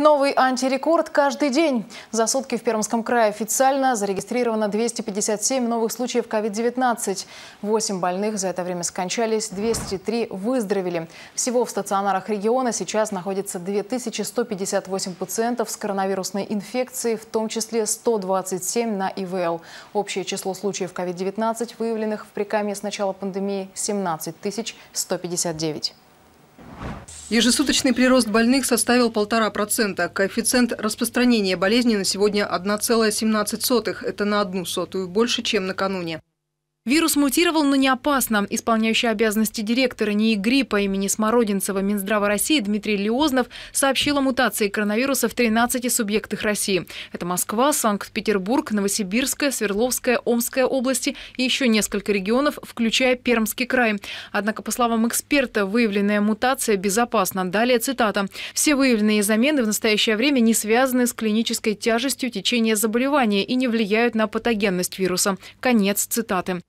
Новый антирекорд каждый день. За сутки в Пермском крае официально зарегистрировано 257 новых случаев COVID-19. 8 больных за это время скончались, 203 выздоровели. Всего в стационарах региона сейчас находится 2158 пациентов с коронавирусной инфекцией, в том числе 127 на ИВЛ. Общее число случаев COVID-19, выявленных в Прикаме с начала пандемии, 17 159. Ежесуточный прирост больных составил 1,5%. Коэффициент распространения болезни на сегодня 1,17. Это на одну сотую больше, чем накануне. Вирус мутировал, но не опасно. Исполняющий обязанности директора НИИ гриппа имени Смородинцева Минздрава России Дмитрий Леознов сообщил о мутации коронавируса в 13 субъектах России. Это Москва, Санкт-Петербург, Новосибирская, Свердловская, Омская области и еще несколько регионов, включая Пермский край. Однако, по словам эксперта, выявленная мутация безопасна. Далее цитата. «Все выявленные замены в настоящее время не связаны с клинической тяжестью течения заболевания и не влияют на патогенность вируса». Конец цитаты.